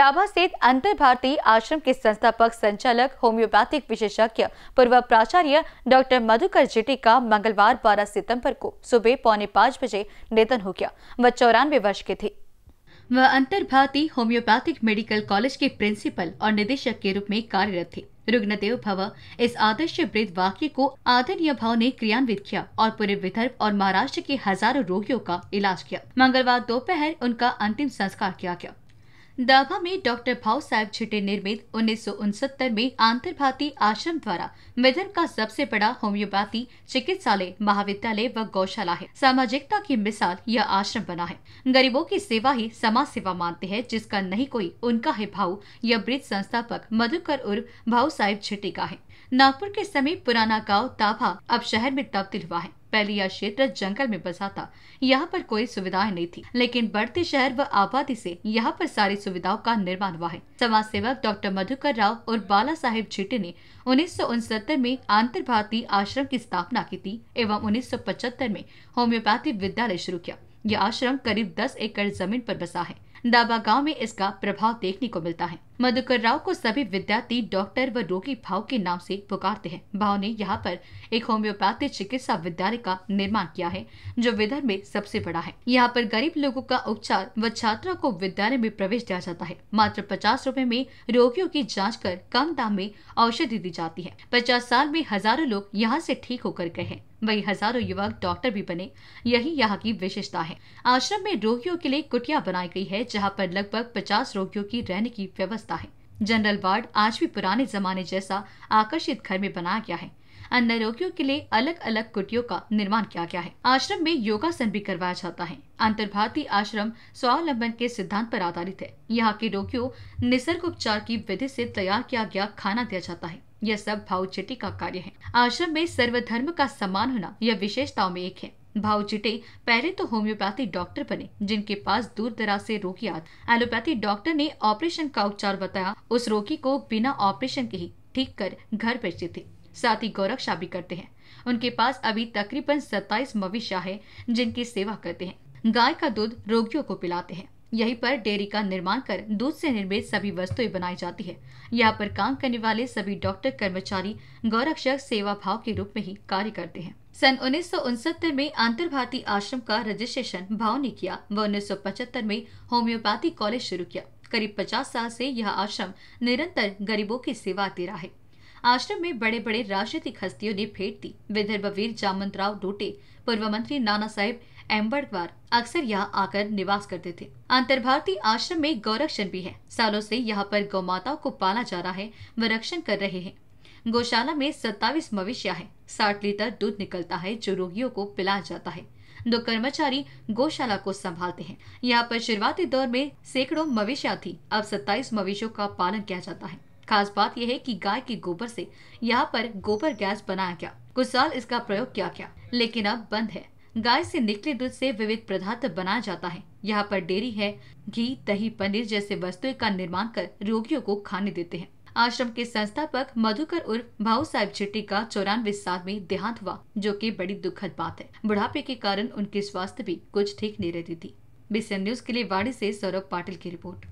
नाभा स्थित अंतर भारतीय आश्रम के संस्थापक संचालक होम्योपैथिक विशेषज्ञ पूर्व प्राचार्य डॉक्टर मधुकर जेटी का मंगलवार 12 सितंबर को सुबह पौने पाँच बजे निधन हो गया वह चौरानवे वर्ष के थे वह अंतर भारतीय होम्योपैथिक मेडिकल कॉलेज के प्रिंसिपल और निदेशक के रूप में कार्यरत थे रुग्णदेव भव इस आदर्श वृद्ध वाक्य को आदरणीय भाव ने क्रियान्वित किया और पूरे विदर्भ और महाराष्ट्र के हजारों रोगियों का इलाज किया मंगलवार दोपहर उनका अंतिम संस्कार किया गया दाभा में डॉक्टर भाव साहेब छिटे निर्मित उन्नीस में आंतर भारतीय आश्रम द्वारा विदर्भ का सबसे बड़ा होम्योपैथी चिकित्सालय महाविद्यालय व गौशाला है सामाजिकता की मिसाल यह आश्रम बना है गरीबों की सेवा ही समाज सेवा मानते हैं जिसका नहीं कोई उनका है भाव यह ब्रिज संस्थापक मधुकर उर्फ भाव साहेब छिटे का है नागपुर के समीप पुराना गाँव ताभा अब शहर में तब्दील हुआ है पहले यह क्षेत्र जंगल में बसा था यहाँ पर कोई सुविधाएं नहीं थी लेकिन बढ़ते शहर व आबादी से यहाँ पर सारी सुविधाओं का निर्माण हुआ है समाज सेवक डॉक्टर मधुकर राव और बाला साहेब झीटे ने उन्नीस में आंतर भारतीय आश्रम की स्थापना की थी एवं उन्नीस में होम्योपैथी विद्यालय शुरू किया यह आश्रम करीब 10 एकड़ जमीन पर बसा है दाबा गांव में इसका प्रभाव देखने को मिलता है मधुकर राव को सभी विद्यार्थी डॉक्टर व रोगी भाव के नाम से पुकारते हैं भाव ने यहाँ पर एक होम्योपैथी चिकित्सा विद्यालय का निर्माण किया है जो विदर्भ में सबसे बड़ा है यहाँ पर गरीब लोगों का उपचार व छात्रों को विद्यालय में प्रवेश दिया जाता है मात्र पचास रूपए में रोगियों की जाँच कर कम दाम में औषधि दी जाती है पचास साल में हजारों लोग यहाँ ऐसी ठीक होकर गए हैं वही हजारों युवक डॉक्टर भी बने यही यहाँ की विशेषता है आश्रम में रोगियों के लिए कुटिया बनाई गई है जहाँ पर लगभग पचास रोगियों की रहने की व्यवस्था सकता है जनरल वार्ड आज भी पुराने जमाने जैसा आकर्षित घर में बनाया गया है अन्य रोगियों के लिए अलग अलग कुटियों का निर्माण किया गया है आश्रम में योगासन भी करवाया जाता है अंतर आश्रम स्वावलंबन के सिद्धांत पर आधारित है यहाँ के रोगियों निसर्ग उपचार की विधि से तैयार किया गया खाना दिया जाता है यह सब भाव का कार्य है आश्रम में सर्वधर्म का सम्मान होना यह विशेषताओं में एक है भाव चिटे पहले तो होम्योपैथी डॉक्टर बने जिनके पास दूर दराज से रोगी आते एलोपैथी डॉक्टर ने ऑपरेशन का उपचार बताया उस रोगी को बिना ऑपरेशन के ही ठीक कर घर भेजते थे साथ ही गोरक्षा भी करते हैं उनके पास अभी तकरीबन सत्ताईस मवेश है जिनकी सेवा करते हैं गाय का दूध रोगियों को पिलाते हैं यही पर डेयरी का निर्माण कर दूध से निर्मित सभी वस्तुएं बनाई जाती है यहाँ पर काम करने वाले सभी डॉक्टर कर्मचारी गौरक्षक सेवा भाव के रूप में ही कार्य करते हैं सन उन्नीस में अंतर भारतीय आश्रम का रजिस्ट्रेशन भाव ने किया व उन्नीस में होम्योपैथी कॉलेज शुरू किया करीब 50 साल से यह आश्रम निरंतर गरीबों की सेवा दे रहा है आश्रम में बड़े बड़े राजनीतिक हस्तियों ने भेंट दी विदर्भ वीर जामंतराव डोटे पूर्व मंत्री नाना साहेब एम्बरवार अक्सर यहाँ आकर निवास करते थे अंतर भारतीय आश्रम में गौरक्षण भी है सालों से यहाँ पर गौ माताओं को पाला जा रहा है व रक्षण कर रहे हैं गौशाला में सत्तावीस मवेशिया है साठ लीटर दूध निकलता है जो रोगियों को पिलाया जाता है दो कर्मचारी गौशाला को संभालते हैं यहाँ पर शुरुआती दौर में सैकड़ों मवेशिया थी अब सत्ताईस मवेशियों का पालन किया जाता है खास बात यह है कि गाय के गोबर से यहाँ पर गोबर गैस बनाया गया कुछ साल इसका प्रयोग किया गया लेकिन अब बंद है गाय से निकले दूध से विविध पदार्थ बनाया जाता है यहाँ पर डेयरी है घी दही पनीर जैसे वस्तुएं का निर्माण कर रोगियों को खाने देते हैं आश्रम के संस्थापक मधुकर उर्फ भाऊ साहब चिट्टी का चौरानवे साल में देहांत हुआ जो कि बड़ी दुखद बात है बुढ़ापे के कारण उनके स्वास्थ्य भी कुछ ठीक नहीं रहती थी बीसीएन न्यूज के लिए वाड़ी से सौरभ पाटिल की रिपोर्ट